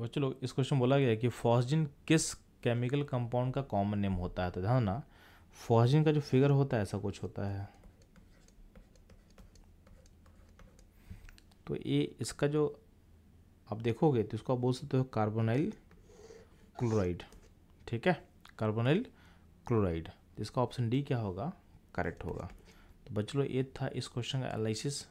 बच्चों लोग इस क्वेश्चन बोला गया है कि फॉस्जिन किस केमिकल कंपाउंड का कॉमन नेम होता है तो ध्यान ना फॉस्जिन का जो फिगर होता है ऐसा कुछ होता है तो ये इसका जो आप देखोगे तो इसको आप बोल सकते हो कार्बोनाइल क्लोराइड ठीक है कार्बोनाइल तो क्लोराइड इसका ऑप्शन डी क्या होगा करेक्ट होगा तो बच्चों ये था इस क्वेश्चन का एनालिसिस